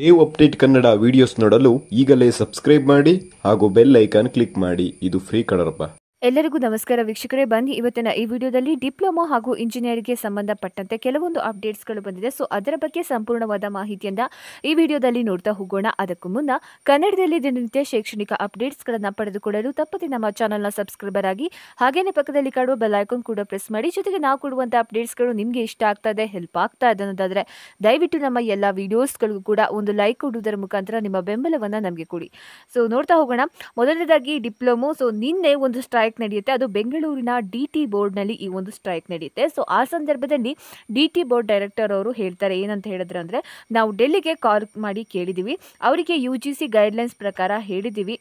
Dev update Kannada videos ನೋಡಲು ಈಗಲೇ subscribe ಮಾಡಿ ಹಾಗೂ ಬೆಲ್ ಐಕಾನ್ ಕ್ಲಿಕ್ ಮಾಡಿ ಇದು ಫ್ರೀ ಕಡರ್ಪ ಎಲ್ಲರಿಗೂ ನಮಸ್ಕಾರ ವೀಕ್ಷಕರೇ ಬನ್ನಿ ಇವತ್ತಿನ ಈ ವಿಡಿಯೋದಲ್ಲಿ ಡಿಪ್ಲೊಮಾ ಹಾಗೂ ಇಂಜಿನಿಯರಿಂಗ್ಗೆ ಸಂಬಂಧಪಟ್ಟಂತೆ ಕೆಲವೊಂದು ಅಪ್ಡೇಟ್ಸ್ಗಳು ಬಂದಿದೆ ಸೊ ಅದರ ಬಗ್ಗೆ ಸಂಪೂರ್ಣವಾದ ಮಾಹಿತಿಯನ್ನ ಈ ವಿಡಿಯೋದಲ್ಲಿ ನೋಡ್ತಾ ಹೋಗೋಣ ಅದಕ್ಕೂ ಮುನ್ನ ಕನ್ನಡದಲ್ಲಿ ದಿನನಿತ್ಯ ಶೈಕ್ಷಣಿಕ ಅಪ್ಡೇಟ್ಸ್ಗಳನ್ನು ಪಡೆದುಕೊಳ್ಳಲು ತಪ್ಪದೆ ನಮ್ಮ ಚಾನಲ್ನ ಸಬ್ಸ್ಕ್ರೈಬರ್ ಆಗಿ ಹಾಗೆಯೇ ಪಕ್ಕದಲ್ಲಿ ಕಾಡುವ ಐಕಾನ್ ಕೂಡ ಪ್ರೆಸ್ ಮಾಡಿ ಜೊತೆಗೆ ನಾವು ಕೊಡುವಂಥ ಅಪ್ಡೇಟ್ಸ್ಗಳು ನಿಮಗೆ ಇಷ್ಟ ಆಗ್ತಾ ಇದೆ ಹೆಲ್ಪ್ ಆಗ್ತಾ ಇದೆ ಅನ್ನೋದಾದರೆ ದಯವಿಟ್ಟು ನಮ್ಮ ಎಲ್ಲ ವಿಡಿಯೋಸ್ಗಳಿಗೂ ಕೂಡ ಒಂದು ಲೈಕ್ ಕೊಡುವುದರ ಮುಖಾಂತರ ನಿಮ್ಮ ಬೆಂಬಲವನ್ನು ನಮಗೆ ಕೊಡಿ ಸೊ ನೋಡ್ತಾ ಹೋಗೋಣ ಮೊದಲನೇದಾಗಿ ಡಿಪ್ಲೊಮೊ ಸೊ ನಿನ್ನೆ ಒಂದು ಸ್ಟ್ರೈಕ್ ಸ್ಟ್ರೈಕ್ ನಡೆಯುತ್ತೆ ಅದು ಬೆಂಗಳೂರಿನ ಡಿ ಟಿ ಬೋರ್ಡ್ನಲ್ಲಿ ಈ ಒಂದು ಸ್ಟ್ರೈಕ್ ನಡೆಯುತ್ತೆ ಸೊ ಆ ಸಂದರ್ಭದಲ್ಲಿ ಡಿ ಟಿ ಬೋರ್ಡ್ ಡೈರೆಕ್ಟರ್ ಅವರು ಹೇಳ್ತಾರೆ ಏನಂತ ಹೇಳಿದ್ರೆ ಅಂದರೆ ನಾವು ಡೆಲ್ಲಿಗೆ ಕಾಲ್ ಮಾಡಿ ಕೇಳಿದ್ದೀವಿ ಅವರಿಗೆ ಯು ಜಿ ಸಿ ಗೈಡ್ಲೈನ್ಸ್ ಪ್ರಕಾರ ಹೇಳಿದ್ದೀವಿ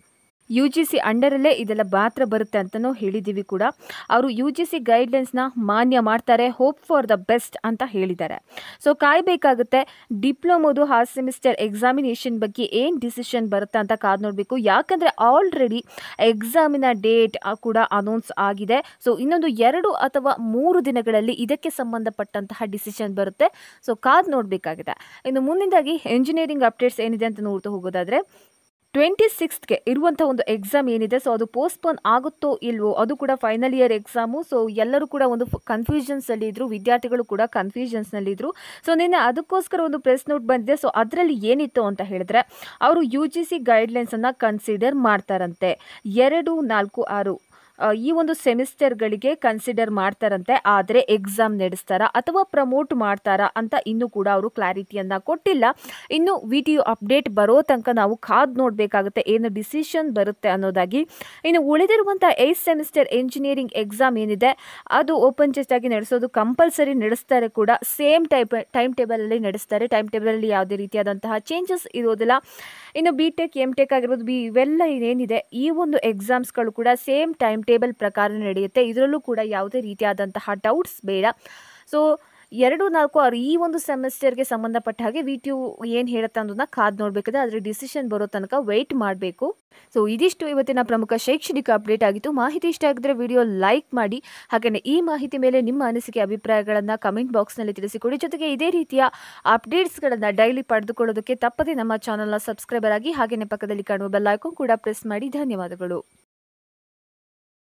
ಯು ಜಿ ಸಿ ಅಂಡರಲ್ಲೇ ಇದೆಲ್ಲ ಮಾತ್ರ ಬರುತ್ತೆ ಅಂತಲೂ ಹೇಳಿದ್ದೀವಿ ಕೂಡ ಅವರು ಯು ಜಿ ಸಿ ಗೈಡ್ಲೈನ್ಸ್ನ ಮಾನ್ಯ ಮಾಡ್ತಾರೆ ಹೋಪ್ ಫಾರ್ ದ ಬೆಸ್ಟ್ ಅಂತ ಹೇಳಿದ್ದಾರೆ ಸೊ ಕಾಯಬೇಕಾಗುತ್ತೆ ಡಿಪ್ಲೊಮೋದು ಆ ಸೆಮಿಸ್ಟರ್ ಎಕ್ಸಾಮಿನೇಷನ್ ಬಗ್ಗೆ ಏನು ಡಿಸಿಷನ್ ಬರುತ್ತೆ ಅಂತ ಕಾದು ನೋಡಬೇಕು ಯಾಕಂದರೆ ಆಲ್ರೆಡಿ ಎಕ್ಸಾಮಿನ ಡೇಟ್ ಕೂಡ ಅನೌನ್ಸ್ ಆಗಿದೆ ಸೊ ಇನ್ನೊಂದು ಎರಡು ಅಥವಾ ಮೂರು ದಿನಗಳಲ್ಲಿ ಇದಕ್ಕೆ ಸಂಬಂಧಪಟ್ಟಂತಹ ಡಿಸಿಷನ್ ಬರುತ್ತೆ ಸೊ ಕಾದು ನೋಡಬೇಕಾಗಿದೆ ಇನ್ನು ಮುಂದಿನದಾಗಿ ಎಂಜಿನಿಯರಿಂಗ್ ಅಪ್ಡೇಟ್ಸ್ ಏನಿದೆ ಅಂತ ನೋಡ್ತಾ ಹೋಗೋದಾದರೆ ಟ್ವೆಂಟಿ ಸಿಕ್ಸ್ತ್ಗೆ ಇರುವಂಥ ಒಂದು ಎಕ್ಸಾಮ್ ಏನಿದೆ ಸೊ ಅದು ಪೋಸ್ಟ್ಪೋನ್ ಆಗುತ್ತೋ ಇಲ್ವೋ ಅದು ಕೂಡ ಫೈನಲ್ ಇಯರ್ ಎಕ್ಸಾಮು ಸೊ ಎಲ್ಲರೂ ಕೂಡ ಒಂದು ಇದ್ದರು ವಿದ್ಯಾರ್ಥಿಗಳು ಕೂಡ ಕನ್ಫ್ಯೂಷನ್ಸ್ನಲ್ಲಿದ್ದರು ಸೊ ನಿನ್ನೆ ಅದಕ್ಕೋಸ್ಕರ ಒಂದು ಪ್ರೆಸ್ ನೋಟ್ ಬಂದಿದೆ ಸೊ ಅದರಲ್ಲಿ ಏನಿತ್ತು ಅಂತ ಹೇಳಿದ್ರೆ ಅವರು ಯು ಜಿ ಸಿ ಗೈಡ್ಲೈನ್ಸನ್ನು ಕನ್ಸಿಡರ್ ಮಾಡ್ತಾರಂತೆ ಎರಡು ನಾಲ್ಕು ಆರು ಈ ಒಂದು ಸೆಮಿಸ್ಟರ್ಗಳಿಗೆ ಕನ್ಸಿಡರ್ ಮಾಡ್ತಾರಂತೆ ಆದರೆ ಎಕ್ಸಾಮ್ ನಡೆಸ್ತಾರಾ ಅಥವಾ ಪ್ರಮೋಟ್ ಮಾಡ್ತಾರಾ ಅಂತ ಇನ್ನೂ ಕೂಡ ಅವರು ಕ್ಲಾರಿಟಿಯನ್ನು ಕೊಟ್ಟಿಲ್ಲ ಇನ್ನು ವಿ ಟಿ ಯು ಅಪ್ಡೇಟ್ ಬರೋ ತನಕ ನಾವು ಕಾದು ನೋಡಬೇಕಾಗುತ್ತೆ ಏನು ಡಿಸಿಷನ್ ಬರುತ್ತೆ ಅನ್ನೋದಾಗಿ ಇನ್ನು ಉಳಿದಿರುವಂಥ ಏತ್ ಸೆಮಿಸ್ಟರ್ ಇಂಜಿನಿಯರಿಂಗ್ ಎಕ್ಸಾಮ್ ಏನಿದೆ ಅದು ಓಪನ್ ಚೆಸ್ಟ್ ಆಗಿ ನಡೆಸೋದು ಕಂಪಲ್ಸರಿ ನಡೆಸ್ತಾರೆ ಕೂಡ ಸೇಮ್ ಟೈಪ್ ಟೈಮ್ ಟೇಬಲಲ್ಲಿ ನಡೆಸ್ತಾರೆ ಟೈಮ್ ಟೇಬಲಲ್ಲಿ ಯಾವುದೇ ರೀತಿಯಾದಂತಹ ಚೇಂಜಸ್ ಇರೋದಿಲ್ಲ ಇನ್ನು ಬಿ ಟೆಕ್ ಎಮ್ ಟೆಕ್ ಆಗಿರ್ಬೋದು ಬಿ ಇವೆಲ್ಲ ಏನೇನಿದೆ ಈ ಒಂದು ಎಕ್ಸಾಮ್ಸ್ಗಳು ಕೂಡ ಸೇಮ್ ಟೈಮ್ ಟೇಬಲ್ ಪ್ರಕಾರ ನಡೆಯುತ್ತೆ ಇದರಲ್ಲೂ ಕೂಡ ಯಾವುದೇ ರೀತಿಯಾದಂತಹ ಡೌಟ್ಸ್ ಬೇಡ ಸೊ ಎರಡು ನಾಲ್ಕು ಅವ್ರು ಈ ಒಂದು ಗೆ ಸಂಬಂಧಪಟ್ಟ ಹಾಗೆ ವಿ ಟಿ ಏನು ಹೇಳುತ್ತೆ ಅನ್ನೋದನ್ನ ಕಾದು ನೋಡಬೇಕಾದ್ರೆ ಅದರ ಡಿಸಿಷನ್ ಬರೋ ತನಕ ವೆಯ್ಟ್ ಮಾಡಬೇಕು ಸೊ ಇದಿಷ್ಟು ಇವತ್ತಿನ ಪ್ರಮುಖ ಶೈಕ್ಷಣಿಕ ಅಪ್ಡೇಟ್ ಆಗಿತ್ತು ಮಾಹಿತಿ ಇಷ್ಟ ಆಗಿದ್ರೆ ವಿಡಿಯೋ ಲೈಕ್ ಮಾಡಿ ಹಾಗೆಯೇ ಈ ಮಾಹಿತಿ ಮೇಲೆ ನಿಮ್ಮ ಅನಿಸಿಕೆ ಅಭಿಪ್ರಾಯಗಳನ್ನು ಕಮೆಂಟ್ ಬಾಕ್ಸ್ನಲ್ಲಿ ತಿಳಿಸಿಕೊಡಿ ಜೊತೆಗೆ ಇದೇ ರೀತಿಯ ಅಪ್ಡೇಟ್ಸ್ಗಳನ್ನು ಡೈಲಿ ಪಡೆದುಕೊಳ್ಳೋದಕ್ಕೆ ತಪ್ಪದೇ ನಮ್ಮ ಚಾನಲ್ನ ಸಬ್ಸ್ಕ್ರೈಬರ್ ಆಗಿ ಹಾಗೆಯೇ ಪಕ್ಕದಲ್ಲಿ ಕಾಣುವ ಬೆಲ್ ಐಕಾನ್ ಕೂಡ ಪ್ರೆಸ್ ಮಾಡಿ ಧನ್ಯವಾದಗಳು